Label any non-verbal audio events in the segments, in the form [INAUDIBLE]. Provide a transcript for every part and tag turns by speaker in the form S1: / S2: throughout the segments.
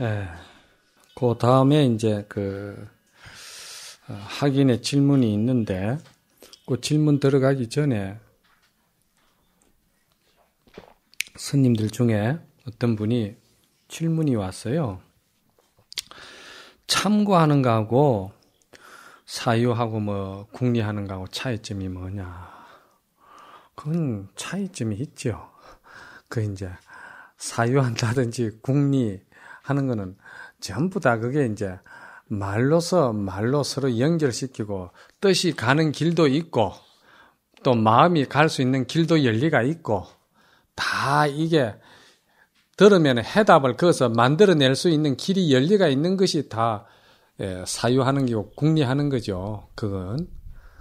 S1: 예. 그 다음에 이제 그 학인의 어, 질문이 있는데 그 질문 들어가기 전에 스님들 중에 어떤 분이 질문이 왔어요. 참고하는 가하고 사유하고 뭐 궁리하는 가하고 차이점이 뭐냐? 그건 차이점이 있죠. [LAUGHS] 그 이제 사유한다든지 궁리 하는 거는 전부 다 그게 이제 말로서 말로 서로 연결시키고 뜻이 가는 길도 있고 또 마음이 갈 수 있는 길도 열리가 있고 다 이게 들으면 해답을 그어서 만들어낼 수 있는 길이 열리가 있는 것이 다 예, 사유하는 거고 궁리하는 거죠. 그건.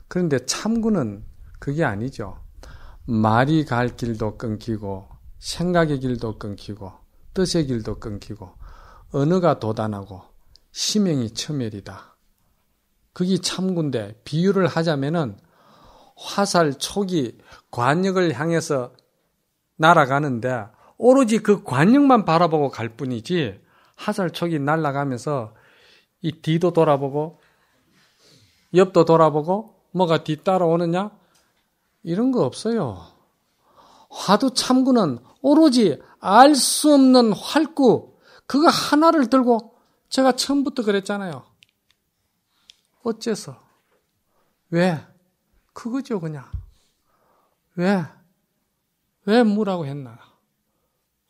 S1: 그런데 참구는 그게 아니죠. 말이 갈 길도 끊기고 생각의 길도 끊기고 뜻의 길도 끊기고 언어가 도단하고 심행이 첨멸이다 그게 참군데 비유를 하자면은 화살 촉이 관역을 향해서 날아가는데 오로지 그 관역만 바라보고 갈 뿐이지 화살 촉이 날아가면서 이 뒤도 돌아보고 옆도 돌아보고 뭐가 뒤따라오느냐 이런 거 없어요. 화두 참구는 오로지 알 수 없는 활구 그거 하나를 들고 제가 처음부터 그랬잖아요. 어째서? 왜? 그거죠, 그냥. 왜? 왜 무라고 했나?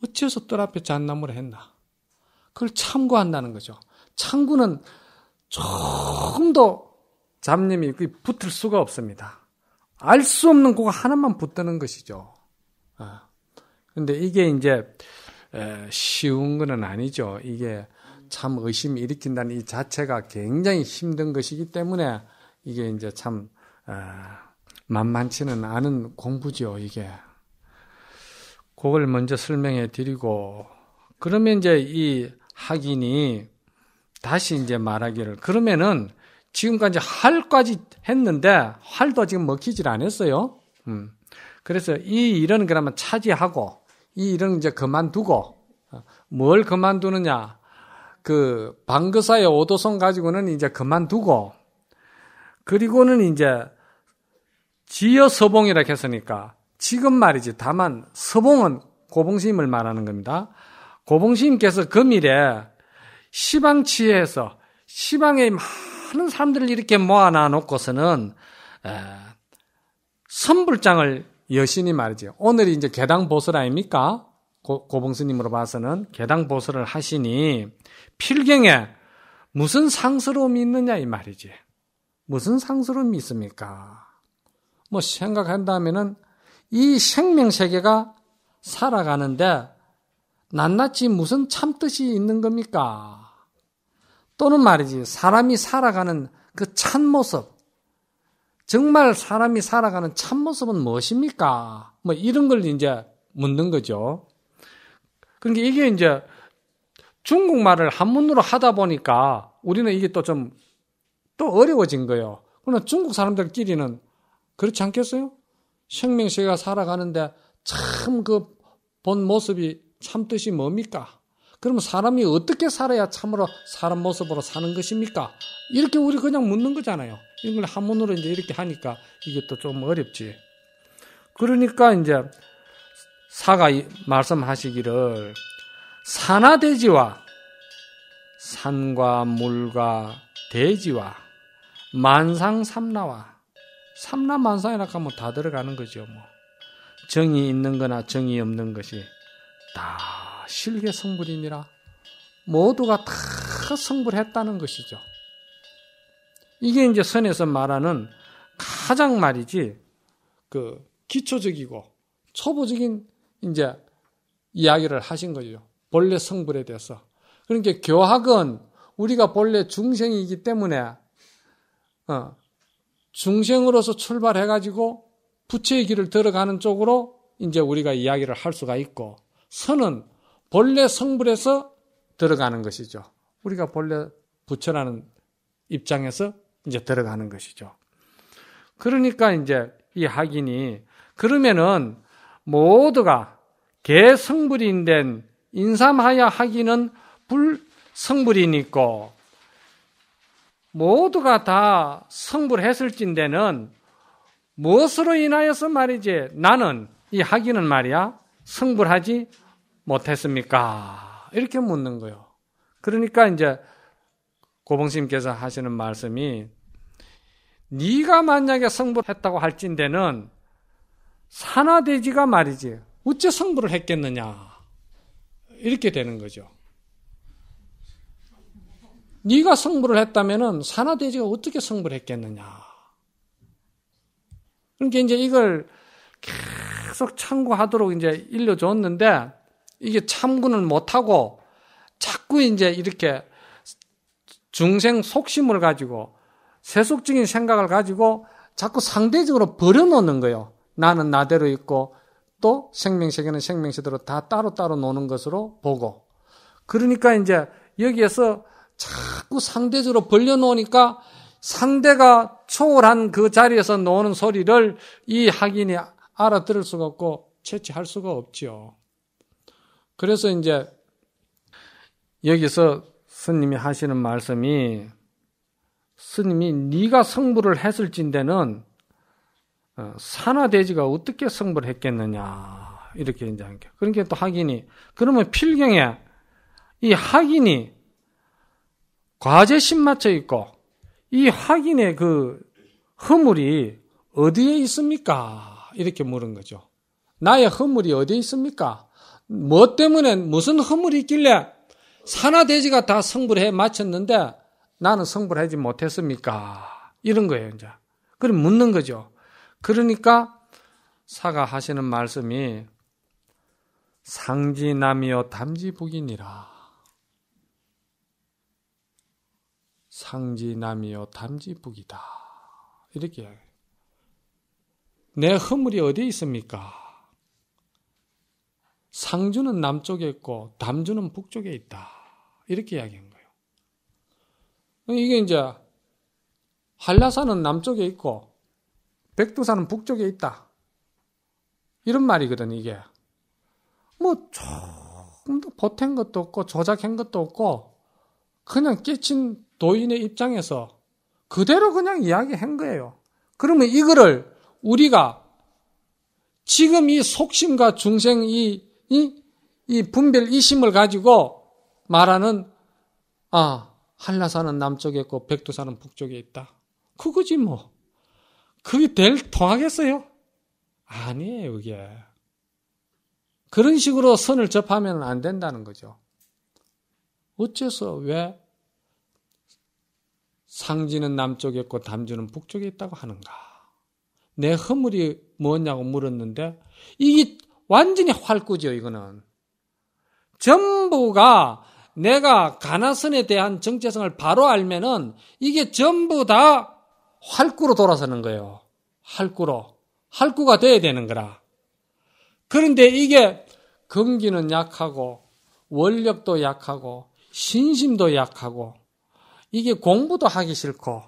S1: 어째서 뜰 앞에 잔나무를 했나? 그걸 참고한다는 거죠. 창구는 조금 더 잡념이 붙을 수가 없습니다. 알 수 없는 고거 하나만 붙드는 것이죠. 그런데 아. 이게 이제 쉬운 것은 아니죠. 이게 참의심을 일으킨다는 이 자체가 굉장히 힘든 것이기 때문에 이게 이제 참 아, 만만치는 않은 공부죠. 이게 그걸 먼저 설명해 드리고 그러면 이제 이 학인이 다시 이제 말하기를 그러면은 지금까지 할까지 했는데 할도 지금 먹히질 않았어요. 음. 그래서 이 일은 그러면 차지하고 이 일은 이제 그만두고 어, 뭘 그만두느냐? 그 방거사의 오도성 가지고는 이제 그만두고 그리고는 이제 지여 서봉이라 했으니까 지금 말이지 다만 서봉은 고봉심을 말하는 겁니다. 고봉심께서 금일에 그 시방치에서 시방에 많은 사람들을 이렇게 모아놔 놓고서는 선불장을 여신이 말이죠. 오늘이 이제 개당 보설 아닙니까? 고, 봉스님으로 봐서는 개당 보설을 하시니 필경에 무슨 상스러움이 있느냐 이 말이지. 무슨 상스러움이 있습니까? 뭐 생각한다면은 이 생명 세계가 살아가는데 낱낱이 무슨 참뜻이 있는 겁니까? 또는 말이지 사람이 살아가는 그 찬 모습 정말 사람이 살아가는 참모습은 무엇입니까? 뭐 이런 걸 이제 묻는 거죠. 그러니까 이게 이제 중국말을 한문으로 하다 보니까 우리는 이게 또 좀또 또 어려워진 거예요. 그러나 중국 사람들끼리는 그렇지 않겠어요? 생명체가 살아가는데 참 그 본 모습이 참 뜻이 뭡니까? 그러면 사람이 어떻게 살아야 참으로 사람 모습으로 사는 것입니까? 이렇게 우리 그냥 묻는 거잖아요. 이걸 한문으로 이제 이렇게 하니까 이게 또 좀 어렵지. 그러니까 이제 사가 말씀하시기를 산화대지와 산과 물과 대지와 만상 삼나와 삼나 만상이라 하면 다 들어가는 거죠. 뭐 정이 있는 거나 정이 없는 것이 다 실계 성불이니라 모두가 다 성불했다는 것이죠. 이게 이제 선에서 말하는 가장 말이지 그 기초적이고 초보적인 이제 이야기를 하신 거죠. 본래 성불에 대해서. 그러니까 교학은 우리가 본래 중생이기 때문에 어, 중생으로서 출발해 가지고 부처의 길을 들어가는 쪽으로 이제 우리가 이야기를 할 수가 있고 선은 본래 성불에서 들어가는 것이죠. 우리가 본래 부처라는 입장에서 이제 들어가는 것이죠. 그러니까 이제 이 학인이 그러면은 모두가 개성불인 된 인삼하야 학인은 불성불인 있고 모두가 다 성불했을진데는 무엇으로 인하여서 말이지 나는 이 학인은 말이야 성불하지 못했습니까? 이렇게 묻는 거요. 그러니까 이제 고봉심께서 하시는 말씀이 네가 만약에 성불했다고 할진대는 산화돼지가 말이지 어째 성불을 했겠느냐 이렇게 되는 거죠. 네가 성불을 했다면은 산화돼지가 어떻게 성불했겠느냐. 그러니까 이제 이걸 계속 참고하도록 이제 일려줬는데 이게 참고는 못하고 자꾸 이제 이렇게 중생 속심을 가지고 세속적인 생각을 가지고 자꾸 상대적으로 버려놓는 거예요. 나는 나대로 있고 또 생명세계는 생명세대로 다 따로따로 노는 것으로 보고. 그러니까 이제 여기에서 자꾸 상대적으로 벌려놓으니까 상대가 초월한 그 자리에서 노는 소리를 이 학인이 알아들을 수가 없고 채취할 수가 없지요. 그래서 이제 여기서 스님이 하시는 말씀이 스님이 네가 성불을 했을진대는 어, 산화돼지가 어떻게 성불했겠느냐 이렇게 이제 한 게. 그러니까 또 학인이 그러면 필경에 이 학인이 과제심 맞춰 있고 이 학인의 그 허물이 어디에 있습니까? 이렇게 물은 거죠. 나의 허물이 어디에 있습니까? 뭐 때문에 무슨 허물이 있길래 사나 돼지가 다 성불해 마쳤는데 나는 성불하지 못했습니까? 이런 거예요, 이제. 그럼 묻는 거죠. 그러니까 사가 하시는 말씀이 상지남이요 담지북이니라. 상지남이요 담지북이다. 이렇게 내 허물이 어디에 있습니까? 상주는 남쪽에 있고 담주는 북쪽에 있다. 이렇게 이야기한 거예요. 이게 이제 한라산은 남쪽에 있고 백두산은 북쪽에 있다. 이런 말이거든 이게. 뭐 조금 더 보탠 것도 없고 조작한 것도 없고 그냥 끼친 도인의 입장에서 그대로 그냥 이야기한 거예요. 그러면 이거를 우리가 지금 이 속심과 중생 이, 이, 이 분별 이심을 가지고 말하는 아 한라산은 남쪽에 있고 백두산은 북쪽에 있다. 그거지 뭐. 그게 될 통하겠어요? 아니에요, 이게 그런 식으로 선을 접하면 안 된다는 거죠. 어째서 왜 상지는 남쪽에 있고 담주는 북쪽에 있다고 하는가? 내 허물이 뭐냐고 물었는데 이게 완전히 활구죠, 이거는. 전부가 내가 가나선에 대한 정체성을 바로 알면은 이게 전부 다 활구로 돌아서는 거예요. 활구로. 활구가 돼야 되는 거라. 그런데 이게 금기는 약하고 원력도 약하고 신심도 약하고 이게 공부도 하기 싫고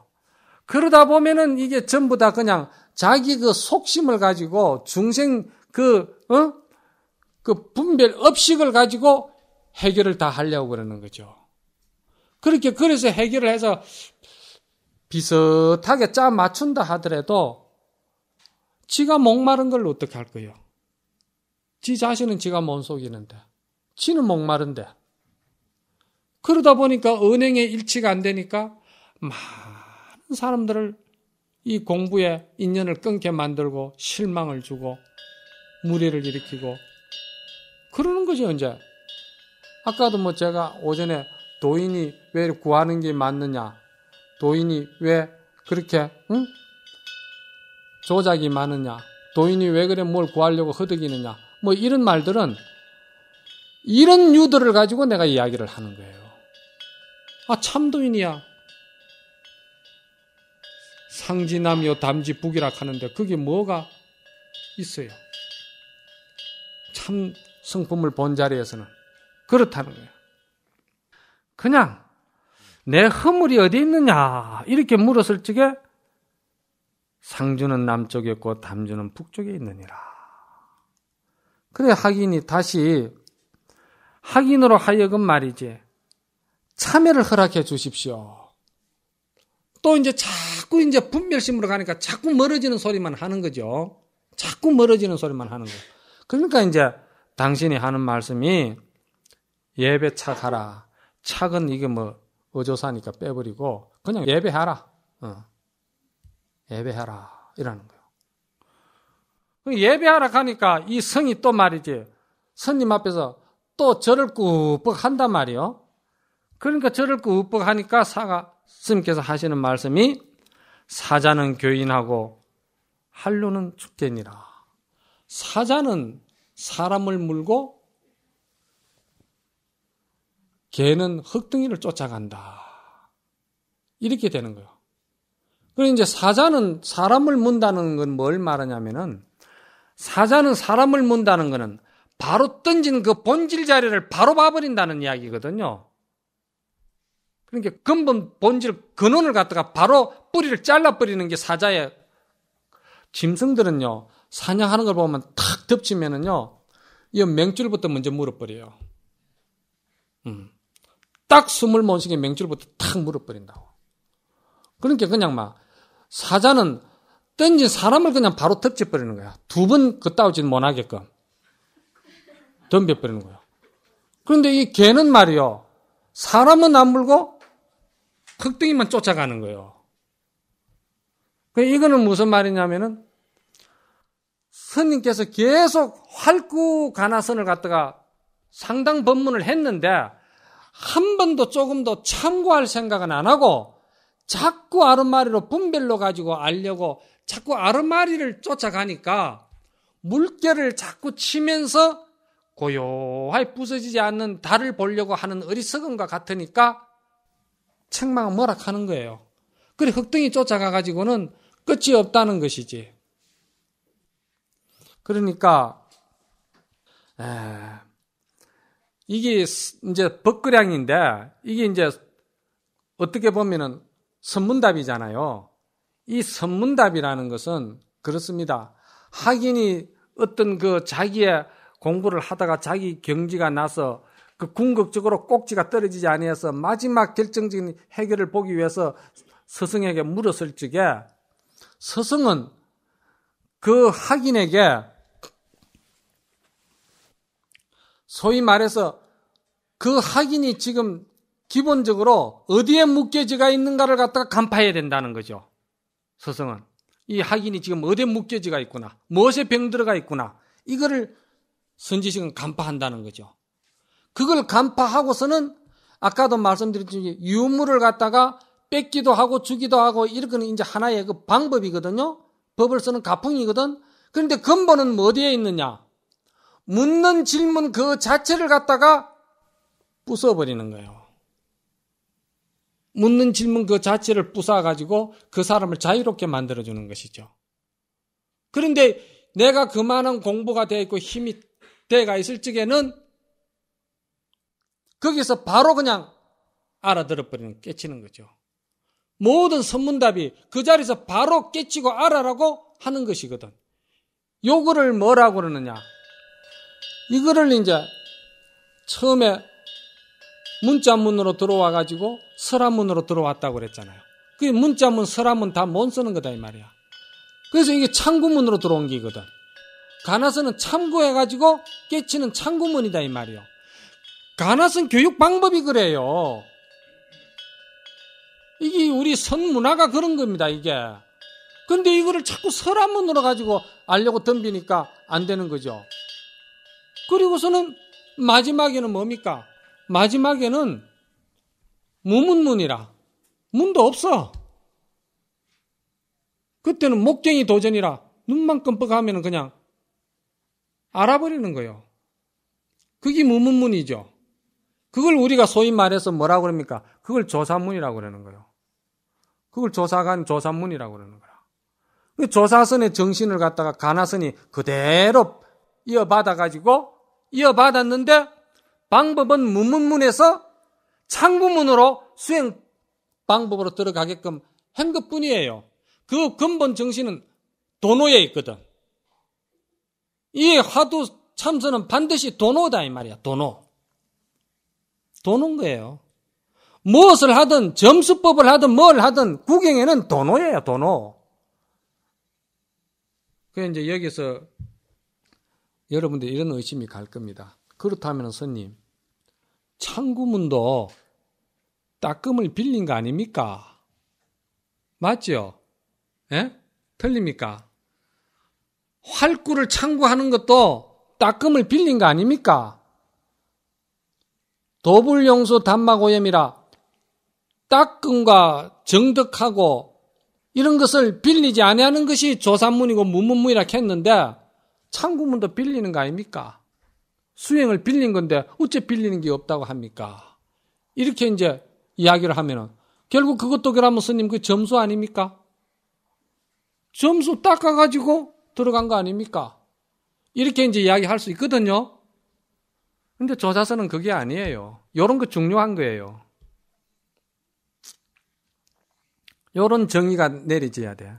S1: 그러다 보면은 이게 전부 다 그냥 자기 그 속심을 가지고 중생 그, 어? 그 분별 업식을 가지고 해결을 다 하려고 그러는 거죠. 그렇게 그래서 해결을 해서 비슷하게 짜 맞춘다 하더라도 지가 목마른 걸 어떻게 할 거예요? 지 자신은 지가 몸 속이는데 지는 목마른데 그러다 보니까 은행에 일치가 안 되니까 많은 사람들을 이 공부에 인연을 끊게 만들고 실망을 주고 무리를 일으키고 그러는 거죠 이제 아까도 뭐 제가 오전에 도인이 왜 구하는 게 맞느냐, 도인이 왜 그렇게 응? 조작이 많으냐, 도인이 왜 그래 뭘 구하려고 허덕이느냐, 뭐 이런 말들은 이런 유들을 가지고 내가 이야기를 하는 거예요. 아 참도인이야. 상지남이요 담지 북이라 하는데 그게 뭐가 있어요? 참 성품을 본 자리에서는 그렇다는 거예요. 그냥 내 허물이 어디 있느냐 이렇게 물었을 적에 상주는 남쪽에 있고 담주는 북쪽에 있느니라. 그래 학인이 다시 학인으로 하여금 말이지 참회를 허락해 주십시오. 또 이제 자꾸 이제 분별심으로 가니까 자꾸 멀어지는 소리만 하는 거죠. 자꾸 멀어지는 소리만 하는 거 그러니까 이제 당신이 하는 말씀이 예배차 가라. 착은 이게 뭐 어조사니까 빼버리고 그냥 예배하라. 어. 예배하라 이라는 거예요. 예배하라 가니까 이 성이 또 말이지 선님 앞에서 또 절을 꾸벅 한단 말이요. 그러니까 절을 꾸벅 하니까 사가 스님께서 하시는 말씀이 사자는 교인하고 한루는 죽겠니라. 사자는 사람을 물고 개는 흙둥이를 쫓아간다. 이렇게 되는 거예요. 그리고 이제 사자는 사람을 문다는 건 뭘 말하냐면은 사자는 사람을 문다는 거는 바로 던진 그 본질 자리를 바로 봐버린다는 이야기거든요. 그러니까 근본 본질 근원을 갖다가 바로 뿌리를 잘라버리는 게 사자의 짐승들은요. 사냥하는 걸 보면 탁 덮치면은요. 이 맹줄부터 먼저 물어버려요. 음. 딱 숨을 못 쉬게 맹주를부터탁 물어버린다고. 그러니까 그냥 막 사자는 던진 사람을 그냥 바로 덮쳐버리는 거야. 두 번 그따오진 못하게끔. 덤벼버리는 거야. 그런데 이 개는 말이요. 사람은 안 물고 흙덩이만 쫓아가는 거예요. 그러니까 이거는 무슨 말이냐면은 스님께서 계속 활구 가나선을 갖다가 상당 법문을 했는데 한 번도 조금 도 참고할 생각은 안 하고 자꾸 아르마리로 분별로 가지고 알려고 자꾸 아르마리를 쫓아가니까 물결을 자꾸 치면서 고요하게 부서지지 않는 달을 보려고 하는 어리석음과 같으니까 책망은 뭐라 하는 거예요. 그래 흑등이 쫓아가가지고는 끝이 없다는 것이지. 그러니까 에... 이게 이제 법그량인데 이게 이제 어떻게 보면은 선문답이잖아요. 이 선문답이라는 것은 그렇습니다. 학인이 어떤 그 자기의 공부를 하다가 자기 경지가 나서 그 궁극적으로 꼭지가 떨어지지 아니해서 마지막 결정적인 해결을 보기 위해서 스승에게 물었을 적에 스승은그 학인에게 소위 말해서 그 학인이 지금 기본적으로 어디에 묶여지가 있는가를 갖다가 간파해야 된다는 거죠. 서성은. 이 학인이 지금 어디에 묶여지가 있구나. 무엇에 병들어가 있구나. 이거를 선지식은 간파한다는 거죠. 그걸 간파하고서는 아까도 말씀드렸듯이 유물을 갖다가 뺏기도 하고 주기도 하고 이거는 이제 하나의 그 방법이거든요. 법을 쓰는 가풍이거든. 그런데 근본은 뭐 어디에 있느냐? 묻는 질문 그 자체를 갖다가 부숴버리는 거예요. 묻는 질문 그 자체를 부숴가지고 그 사람을 자유롭게 만들어주는 것이죠. 그런데 내가 그만한 공부가 되어 있고 힘이 되어가 있을 적에는 거기서 바로 그냥 알아들어버리는, 깨치는 거죠. 모든 선문답이 그 자리에서 바로 깨치고 알아라고 하는 것이거든. 요거를 뭐라고 그러느냐. 이거를 이제 처음에 문자문으로 들어와 가지고 서라문으로 들어왔다고 그랬잖아요. 그 문자문, 서라문 다 못 쓰는 거다 이 말이야. 그래서 이게 창구문으로 들어온 게거든. 가나선은 참고해 가지고 깨치는 창구문이다 이 말이요. 가나선 교육 방법이 그래요. 이게 우리 선문화가 그런 겁니다, 이게. 근데 이거를 자꾸 서라문으로 가지고 알려고 덤비니까 안 되는 거죠. 그리고서는 마지막에는 뭡니까? 마지막에는 무문문이라. 문도 없어. 그때는 목경이 도전이라 눈만 끔뻑하면 그냥 알아버리는 거예요. 그게 무문문이죠. 그걸 우리가 소위 말해서 뭐라고 그럽니까? 그걸 조사문이라고 그러는 거예요. 그걸 조사관 조사문이라고 그러는 거라. 예 그 조사선의 정신을 갖다가 가나선이 그대로 이어받아가지고 이어받았는데 방법은 문문문에서 창구문으로 수행 방법으로 들어가게끔 한 것뿐이에요. 그 근본 정신은 도노에 있거든. 이 화두 참선은 반드시 도노다 이 말이야. 도노. 도노인 거예요. 무엇을 하든 점수법을 하든 뭘 하든 구경에는 도노예요. 도노. 그 이제 여기서 여러분들 이런 의심이 갈 겁니다. 그렇다면 선님 창구문도 따끔을 빌린 거 아닙니까? 맞죠? 예? 틀립니까? 활구를 창구하는 것도 따끔을 빌린 거 아닙니까? 도불용수 단마고염이라 따끔과 정덕하고 이런 것을 빌리지 아니하는 것이 조산문이고 문문문이라 했는데 창구문도 빌리는 거 아닙니까? 수행을 빌린 건데 어째 빌리는 게 없다고 합니까? 이렇게 이제 이야기를 하면은 결국 그것도 그러면 스님 그 점수 아닙니까? 점수 닦아가지고 들어간 거 아닙니까? 이렇게 이제 이야기할 수 있거든요. 근데 조사서는 그게 아니에요. 요런 거 중요한 거예요. 요런 정의가 내려져야 돼.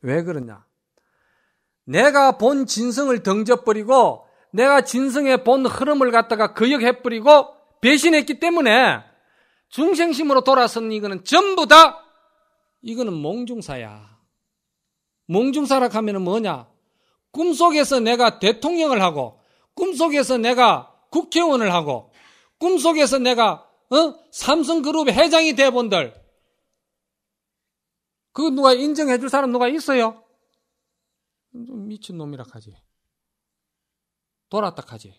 S1: 왜 그러냐? 내가 본 진성을 던져버리고 내가 진성의본 흐름을 갖다가 거역해버리고 배신했기 때문에 중생심으로 돌아선 이거는 전부 다 이거는 몽중사야. 몽중사라 하면 뭐냐? 꿈속에서 내가 대통령을 하고 꿈속에서 내가 국회의원을 하고 꿈속에서 내가 어? 삼성그룹 회장이 돼본들 그거 누가 인정해 줄 사람 누가 있어요? 미친놈이라 하지. 돌았다 하지.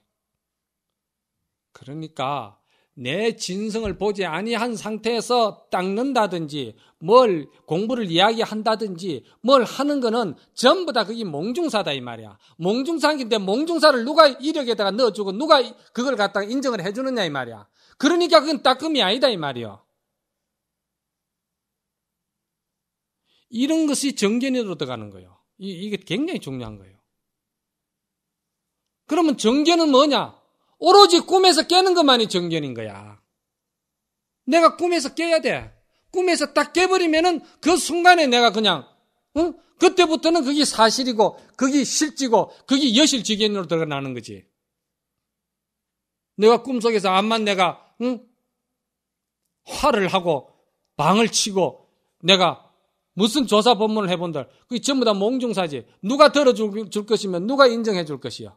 S1: 그러니까 내 진성을 보지 아니한 상태에서 닦는다든지 뭘 공부를 이야기한다든지 뭘 하는 거는 전부 다 그게 몽중사다 이 말이야. 몽중사인데 몽중사를 누가 이력에다가 넣어주고 누가 그걸 갖다가 인정을 해주느냐 이 말이야. 그러니까 그건 따끔이 아니다 이 말이야. 이런 것이 정견으로 들어가는 거예요. 이게 굉장히 중요한 거예요. 그러면 정견은 뭐냐? 오로지 꿈에서 깨는 것만이 정견인 거야. 내가 꿈에서 깨야 돼. 꿈에서 딱 깨버리면은 그 순간에 내가 그냥, 어? 그때부터는 그게 사실이고, 그게 실지고, 그게 여실지견으로 드러나는 거지. 내가 꿈속에서 암만 내가, 응? 화를 하고, 방을 치고, 내가 무슨 조사 법문을 해본다. 그게 전부 다 몽중사지. 누가 들어줄 것이면 누가 인정해 줄 것이야.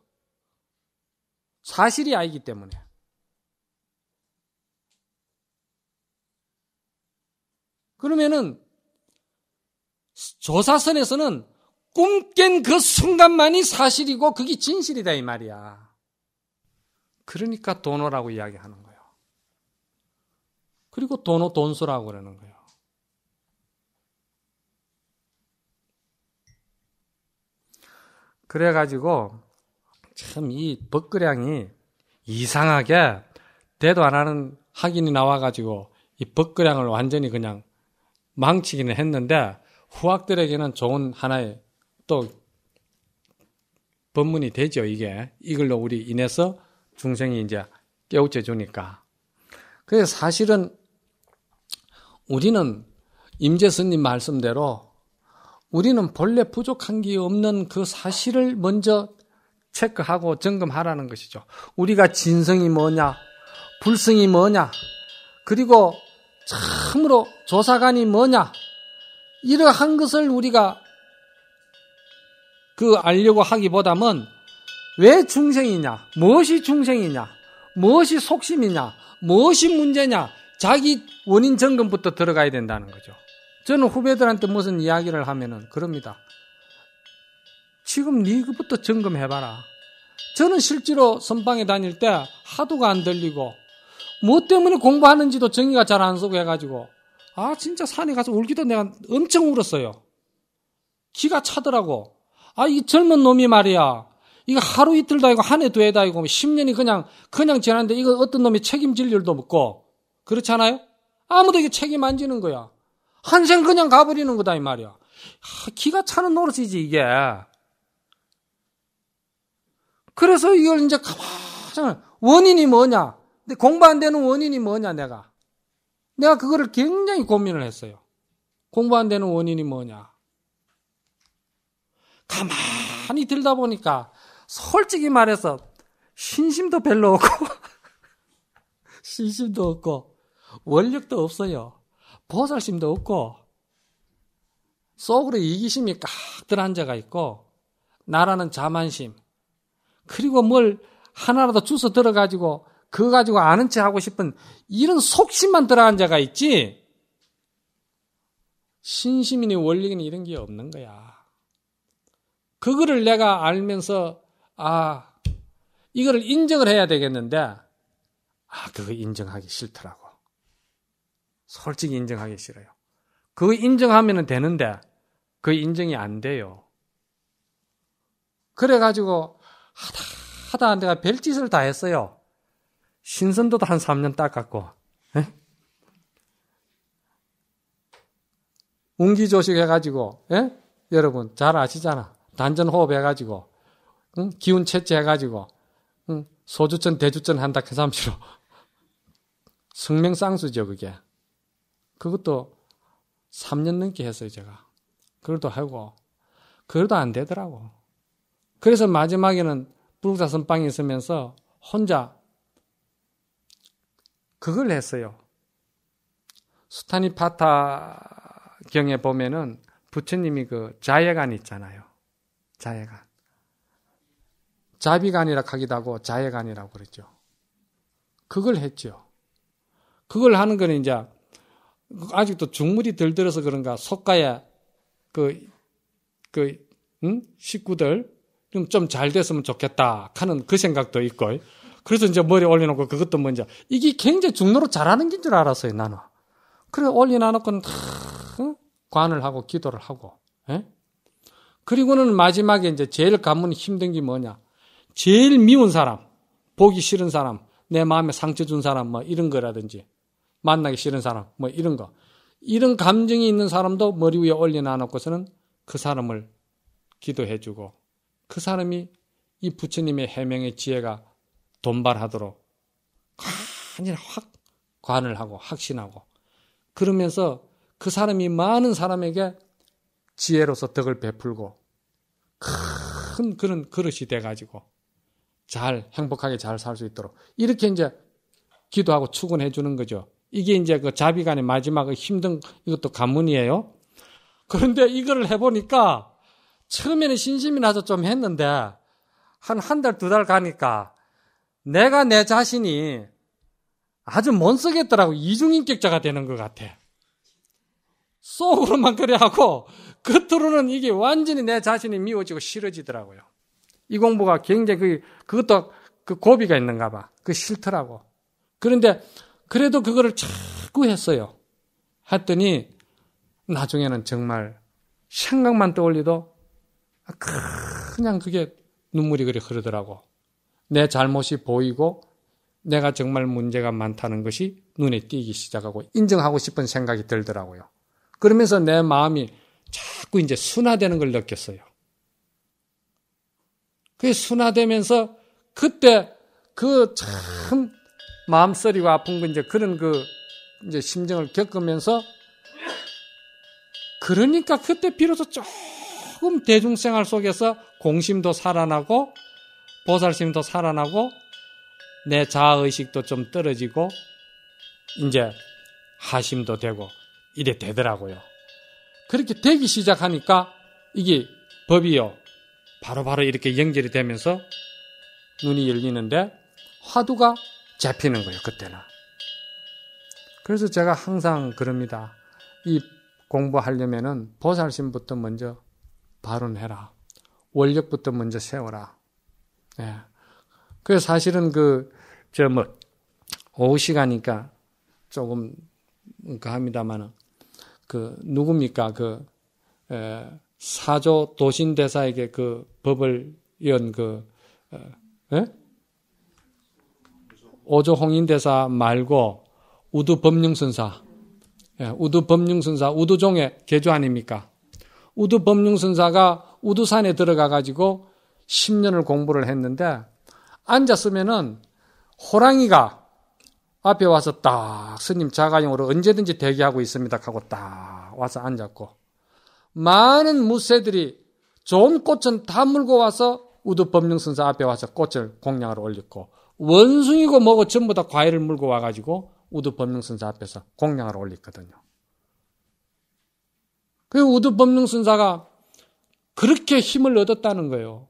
S1: 사실이 아니기 때문에. 그러면은 조사선에서는꿈 깬 그 순간만이 사실이고 그게 진실이다 이 말이야. 그러니까 도노라고 이야기하는 거예요. 그리고 도노 돈수라고 그러는 거예요. 그래가지고 참이 벅그량이 이상하게 대도 안 하는 학인이 나와가지고 이 벅그량을 완전히 그냥 망치기는 했는데 후학들에게는 좋은 하나의 또 법문이 되죠, 이게. 이걸로 우리 인해서 중생이 이제 깨우쳐 주니까. 그래서 사실은 우리는 임재선님 말씀대로 우리는 본래 부족한 게 없는 그 사실을 먼저 체크하고 점검하라는 것이죠. 우리가 진성이 뭐냐, 불성이 뭐냐, 그리고 참으로 조사관이 뭐냐, 이러한 것을 우리가 그 알려고 하기보다는 왜 중생이냐, 무엇이 중생이냐, 무엇이 속심이냐, 무엇이 문제냐, 자기 원인 점검부터 들어가야 된다는 거죠. 저는 후배들한테 무슨 이야기를 하면은 그럽니다. 지금 네것부터 점검해봐라. 저는 실제로 선방에 다닐 때 하도가 안 들리고 뭐 때문에 공부하는지도 정의가 잘안 서고 해가지고 아 진짜 산에 가서 울기도 내가 엄청 울었어요. 기가 차더라고. 아이 젊은 놈이 말이야. 이거 하루 이틀 다니고한 해 두 해다니고 10년이 뭐 그냥 그냥 지났는데 이거 어떤 놈이 책임질 일도 없고 그렇잖아요? 아무도 이게 책임 안 지는 거야. 한 생 그냥 가버리는 거다 이 말이야. 아, 기가 차는 노릇이지 이게. 그래서 이걸 이제 가만히 원인이 뭐냐? 공부 안 되는 원인이 뭐냐 내가? 내가 그거를 굉장히 고민을 했어요. 공부 안 되는 원인이 뭐냐? 가만히 들다 보니까 솔직히 말해서 신심도 별로 없고 [LAUGHS] 신심도 없고 원력도 없어요. 보살심도 없고 속으로 이기심이 깍 들어앉아가 있고 나라는 자만심 그리고 뭘 하나라도 주워 들어가지고 그거 가지고 아는 체 하고 싶은 이런 속심만 들어간 자가 있지. 신심이니 원리니 이런 게 없는 거야. 그거를 내가 알면서 아 이거를 인정을 해야 되겠는데 아 그거 인정하기 싫더라고. 솔직히 인정하기 싫어요. 그거 인정하면 되는데 그 인정이 안 돼요. 그래가지고 하다 하다 내가 별짓을 다 했어요. 신선도도 한 3년 딱았고 에? 예? 운기조식 해가지고, 에? 예? 여러분 잘 아시잖아. 단전호흡 해가지고, 응? 기운 채취 해가지고, 응? 소주천, 대주천 한다 그 삼시로. [LAUGHS] 성명쌍수죠, 그게. 그것도 3년 넘게 했어요, 제가. 그걸도 하고. 그걸도 안 되더라고. 그래서 마지막에는 불국사 선방에 있으면서 혼자 그걸 했어요. 수타니파타 경에 보면은 부처님이 그 자예간 있잖아요. 자예관자비관이라 하기도 하고 자예관이라고 그러죠. 그걸 했죠. 그걸 하는 거는 이제 아직도 중물이 덜 들어서 그런가 속가에 그, 그, 응? 식구들 좀잘 됐으면 좋겠다 하는 그 생각도 있고 그래서 이제 머리 올려놓고 그것도 먼저 뭐 이게 굉장히 중로로 잘하는 긴줄 알았어요 나는 그래 올려놓고는다 관을 하고 기도를 하고 에? 예? 그리고는 마지막에 이제 제일 가문 힘든 게 뭐냐 제일 미운 사람 보기 싫은 사람 내 마음에 상처 준 사람 뭐 이런 거라든지 만나기 싫은 사람 뭐 이런 거 이런 감정이 있는 사람도 머리 위에 올려놔놓고서는 그 사람을 기도해주고 그 사람이 이 부처님의 해명의 지혜가 돈발하도록 간일 확 관을 하고 확신하고 그러면서 그 사람이 많은 사람에게 지혜로서 덕을 베풀고 큰 그런 그릇이 돼가지고 잘 행복하게 잘 살 수 있도록 이렇게 이제 기도하고 축원해 주는 거죠. 이게 이제 그 자비간의 마지막 힘든 이것도 가문이에요. 그런데 이거를 해보니까 처음에는 신심이 나서 좀 했는데 한 한 달 두달 달 가니까 내가 내 자신이 아주 못 쓰겠더라고 이중인격자가 되는 것 같아. 속으로만 그래 하고 겉으로는 이게 완전히 내 자신이 미워지고 싫어지더라고요. 이 공부가 굉장히 그 그것도 그 고비가 있는가 봐. 그 싫더라고. 그런데 그래도 그거를 자꾸 했어요. 했더니 나중에는 정말 생각만 떠올리도 그냥 그게 눈물이 그리 흐르더라고. 내 잘못이 보이고 내가 정말 문제가 많다는 것이 눈에 띄기 시작하고 인정하고 싶은 생각이 들더라고요. 그러면서 내 마음이 자꾸 이제 순화되는 걸 느꼈어요. 그 순화되면서 그때 그 참 마음 쓰리고 아픈 거 이제 그런 그 이제 심정을 겪으면서 그러니까 그때 비로소 조금 조금 대중생활 속에서 공심도 살아나고 보살심도 살아나고 내 자아의식도 좀 떨어지고 이제 하심도 되고 이래 되더라고요. 그렇게 되기 시작하니까 이게 법이요. 바로바로 바로 이렇게 연결이 되면서 눈이 열리는데 화두가 잡히는 거예요. 그때는. 그래서 제가 항상 그럽니다. 이 공부하려면은 보살심부터 먼저 발언해라. 원력부터 먼저 세워라. 예. 그 사실은 그, 저 뭐, 오후 시간이니까 조금, 그 합니다만은, 그, 누굽니까? 그, 에, 사조 도신대사에게 그 법을 연 그, 에? 어, 예? 오조 홍인대사 말고, 우두 법령선사, 예, 우두 법령선사, 우두종의 개조 아닙니까? 우두 법융선사가 우두산에 들어가 가지고 10년을 공부를 했는데 앉았으면은 호랑이가 앞에 와서 딱 스님 자가용으로 언제든지 대기하고 있습니다 하고 딱 와서 앉았고 많은 무쇠들이 좋은 꽃은 다 물고 와서 우두 법령선사 앞에 와서 꽃을 공양으로 올렸고 원숭이고 뭐고 전부 다 과일을 물고 와가지고 우두 법령선사 앞에서 공양으로 올렸거든요. 그 우두 법능 순사가 그렇게 힘을 얻었다는 거예요.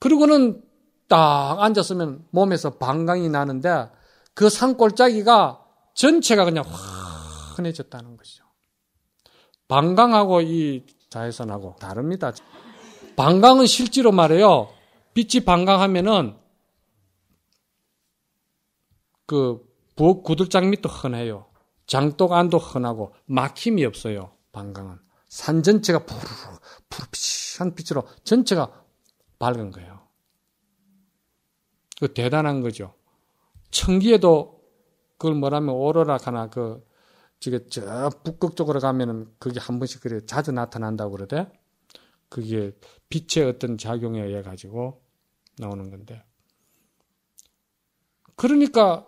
S1: 그리고는 딱 앉았으면 몸에서 방광이 나는데 그 산골짜기가 전체가 그냥 환해졌다는 것이죠. 방광하고 이 자외선하고 다릅니다. 방광은 실제로 말해요. 빛이 방광하면은 그 부엌 구들장 밑도 흔해요. 장독안도 흔하고 막힘이 없어요. 방광은 산 전체가 푸르르 푸르피한 빛으로 전체가 밝은 거예요. 그 대단한 거죠. 청기에도 그걸 뭐라면 오로라 하나 그 저게 저 북극 쪽으로 가면은 그게 한 번씩 그래 자주 나타난다고 그러대. 그게 빛의 어떤 작용에 의해 가지고 나오는 건데. 그러니까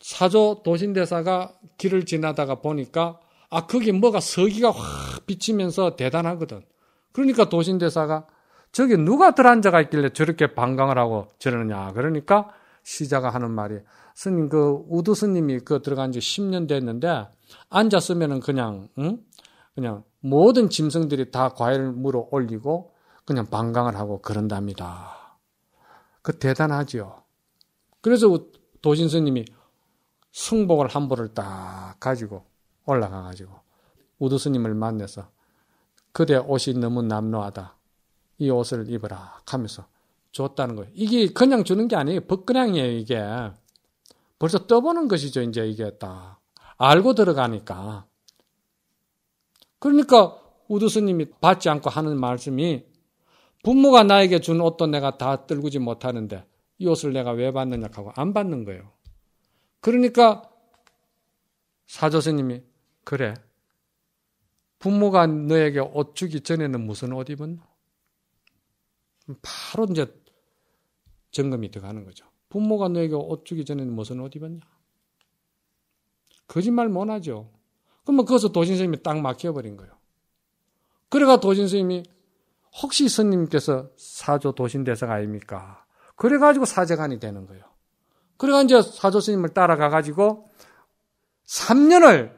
S1: 사조 도신대사가 길을 지나다가 보니까 아 거기 뭐가 서기가 확 비치면서 대단하거든. 그러니까 도신대사가 저기 누가 들앉아가 어 있길래 저렇게 방광을 하고 저러느냐. 그러니까 시자가 하는 말이 스님 그 우두 스님이 그 들어간 지 10년 됐는데 앉았으면은 그냥 응? 그냥 모든 짐승들이 다과일 물어 올리고 그냥 방광을 하고 그런답니다. 그 대단하지요. 그래서 도신 스님이 승복을 함부을딱 가지고 올라가가지고 우두스님을 만나서 그대 옷이 너무 남루하다. 이 옷을 입어라 하면서 줬다는 거예요. 이게 그냥 주는 게 아니에요. 법그양이에요 이게. 벌써 떠보는 것이죠, 이제 이게 딱. 알고 들어가니까. 그러니까 우두스님이 받지 않고 하는 말씀이 부모가 나에게 준 옷도 내가 다 떨구지 못하는데 이 옷을 내가 왜 받느냐 하고 안 받는 거예요. 그러니까 사조스님이 그래 부모가 너에게 옷 주기 전에는 무슨 옷 입은? 었 바로 이제 점검이 들어가는 거죠. 부모가 너에게 옷 주기 전에는 무슨 옷 입었냐? 거짓말 못 하죠. 그러면 그것을 도진 스님이 딱 막혀버린 거예요. 그래가 도진 스님이 혹시 스님께서 사조 도신 대사가 아닙니까? 그래가지고 사제관이 되는 거예요. 그래가 이제 사조 스님을 따라가가지고 3년을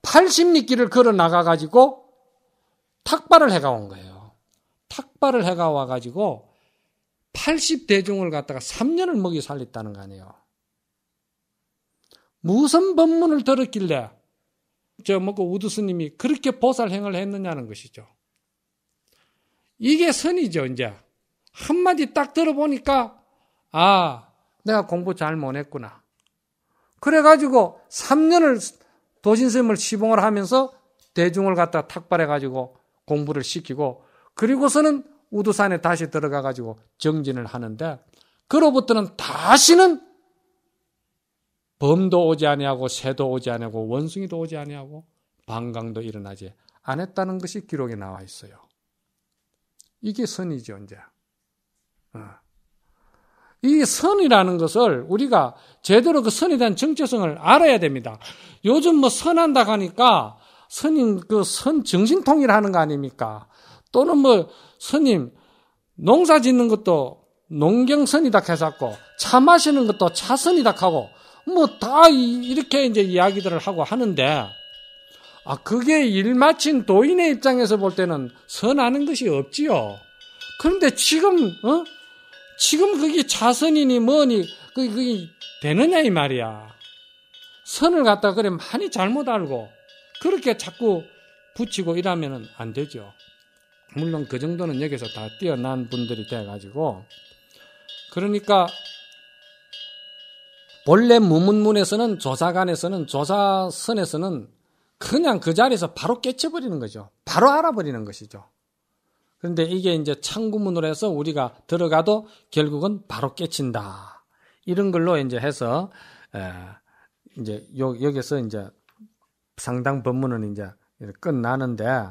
S1: 80리길을 걸어 나가가지고 탁발을 해가 온 거예요. 탁발을 해가 와가지고 80대중을 갖다가 3년을 먹이 살렸다는 거 아니에요. 무슨 법문을 들었길래 저 먹고 우두스님이 그렇게 보살행을 했느냐는 것이죠. 이게 선이죠, 이제. 한마디 딱 들어보니까, 아, 내가 공부 잘 못했구나. 그래가지고 3년을 도진스님을 시봉을 하면서 대중을 갖다 탁발해가지고 공부를 시키고 그리고서는 우두산에 다시 들어가가지고 정진을 하는데 그로부터는 다시는 범도 오지 아니하고 새도 오지 아니하고 원숭이도 오지 아니하고 방강도 일어나지 않았다는 것이 기록에 나와 있어요. 이게 선이죠, 이제. 어. 이 선이라는 것을 우리가 제대로 그 선에 대한 정체성을 알아야 됩니다. 요즘 뭐 선한다 하니까 선임 그선 정신통일 하는 거 아닙니까? 또는 뭐 선임 농사 짓는 것도 농경선이다 해서고차 마시는 것도 차선이다 하고 뭐 다 이렇게 이제 이야기들을 하고 하는데 아 그게 일 마친 도인의 입장에서 볼 때는 선하는 것이 없지요. 그런데 지금 어? 지금 그게 자선이니 뭐니 그게, 그게 되느냐 이 말이야. 선을 갖다 그래 많이 잘못 알고 그렇게 자꾸 붙이고 이러면 안 되죠. 물론 그 정도는 여기서 다 뛰어난 분들이 돼가지고 그러니까 본래 무문문에서는 조사관에서는 조사선에서는 그냥 그 자리에서 바로 깨쳐버리는 거죠. 바로 알아버리는 것이죠. 그런데 이게 이제 창구문으로 해서 우리가 들어가도 결국은 바로 깨친다. 이런 걸로 이제 해서 에, 이제 요, 여기서 이제 상당 법문은 이제 끝나는데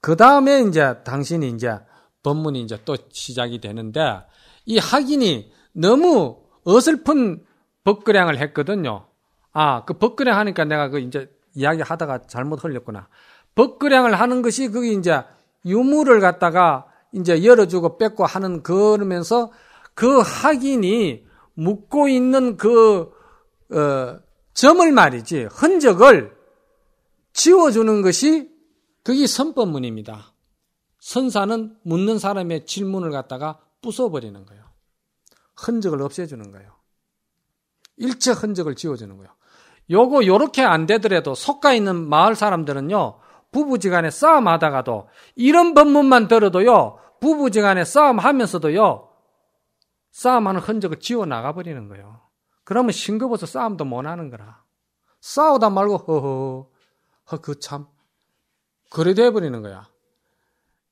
S1: 그 다음에 이제 당신이 이제 법문이 이제 또 시작이 되는데 이 학인이 너무 어설픈 법그량을 했거든요. 아, 그 법그량 하니까 내가 그 이제 이야기 하다가 잘못 흘렸구나. 법그량을 하는 것이 그게 이제 유물을 갖다가 이제 열어주고 뺏고 하는 그러면서 그 학인이 묻고 있는 그 어, 점을 말이지 흔적을 지워주는 것이 그게 선법문입니다. 선사는 묻는 사람의 질문을 갖다가 부숴버리는 거예요. 흔적을 없애주는 거예요. 일체 흔적을 지워주는 거예요. 요거 요렇게 안 되더라도 속가 있는 마을 사람들은요 부부지간에 싸움하다가도 이런 법문만 들어도요 부부지간에 싸움하면서도요 싸움하는 흔적을 지워 나가버리는 거예요. 그러면 싱거워서 싸움도 못 하는 거라. 싸우다 말고 허허 허 그 참 그래 돼 버리는 거야.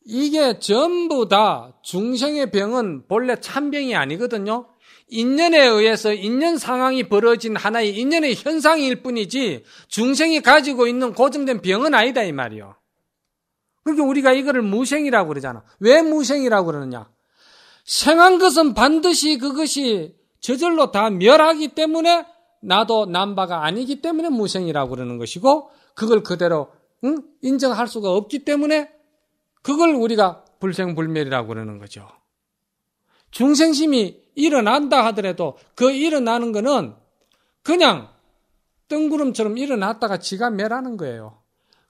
S1: 이게 전부 다 중생의 병은 본래 참병이 아니거든요. 인연에 의해서 인연 상황이 벌어진 하나의 인연의 현상일 뿐이지 중생이 가지고 있는 고정된 병은 아니다 이 말이요. 그러니까 우리가 이거를 무생이라고 그러잖아. 왜 무생이라고 그러느냐? 생한 것은 반드시 그것이 저절로 다 멸하기 때문에 나도 남바가 아니기 때문에 무생이라고 그러는 것이고 그걸 그대로 응? 인정할 수가 없기 때문에 그걸 우리가 불생불멸이라고 그러는 거죠. 중생심이 일어난다 하더라도 그 일어나는 거는 그냥 뜬구름처럼 일어났다가 지가 매라는 거예요.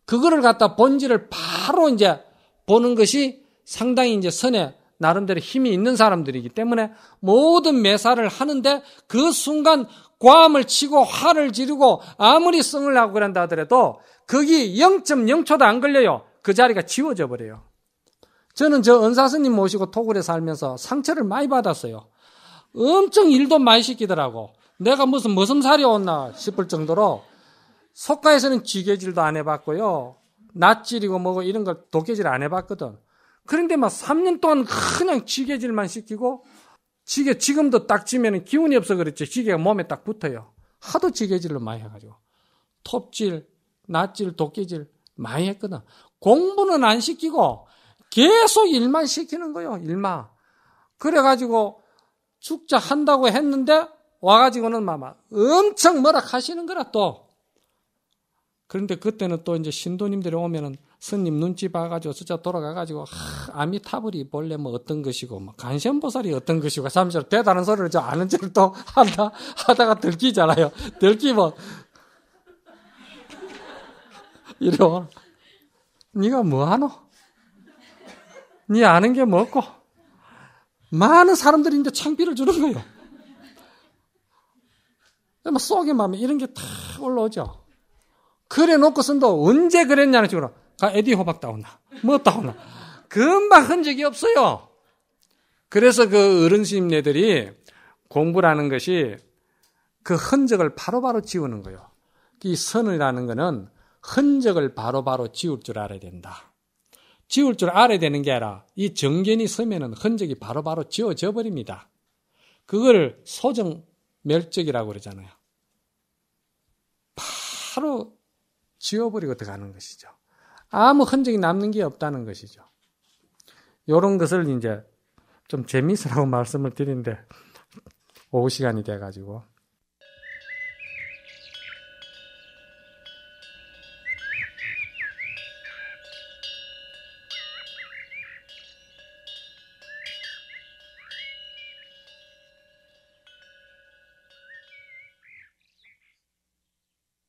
S1: 그거를 갖다 본질을 바로 이제 보는 것이 상당히 이제 선에 나름대로 힘이 있는 사람들이기 때문에 모든 매사를 하는데 그 순간 과함을 치고 화를 지르고 아무리 성을 하고 그런다 하더라도 거기 0.0초도 안 걸려요. 그 자리가 지워져 버려요. 저는 저 은사스님 모시고 토굴에 살면서 상처를 많이 받았어요. 엄청 일도 많이 시키더라고. 내가 무슨 머슴살이 온나 싶을 정도로 속가에서는 지게질도안 해봤고요. 낯질이고 뭐고 이런 걸 도깨질 안 해봤거든. 그런데 막 3년 동안 그냥 지게질만 시키고 지게 지금도 딱 지면 기운이 없어 그랬지. 지게가 몸에 딱 붙어요. 하도 지게질을 많이 해가지고. 톱질, 낯질도깨질 많이 했거든. 공부는 안 시키고 계속 일만 시키는 거요 일만. 그래가지고 죽자 한다고 했는데 와가지고는 마마 엄청 뭐라 하시는 거라 또. 그런데 그때는 또 이제 신도님들이 오면은 스님 눈치 봐가지고 진자 돌아가가지고 하, 아미타불이 본래 뭐 어떤 것이고 뭐간신보살이 어떤 것이고 삼시로 대단한 소리를 저 아는 척을 또 하다 하다가 들키잖아요. 들키면 이러 니가 뭐하노? 네 아는 게 뭐고 많은 사람들이 이제 창피를 주는 거예요. 막 속에 마음에 이런 게 다 올라오죠. 그래 놓고선도 언제 그랬냐는 식으로 가 에디 호박 따오나 뭐 따오나 금방 흔적이 없어요. 그래서 그 어른심네들이 공부라는 것이 그 흔적을 바로바로 바로 지우는 거예요. 이 선이라는 거는 흔적을 바로바로 바로 지울 줄 알아야 된다. 지울 줄 알아야 되는 게 아니라 이 정견이 서면은 흔적이 바로바로 지워져 버립니다. 그걸 소정 멸적이라고 그러잖아요. 바로 지워버리고 들어가는 것이죠. 아무 흔적이 남는 게 없다는 것이죠. 요런 것을 이제 좀 재미있으라고 [LAUGHS] 말씀을 드린데 오후 시간이 돼가지고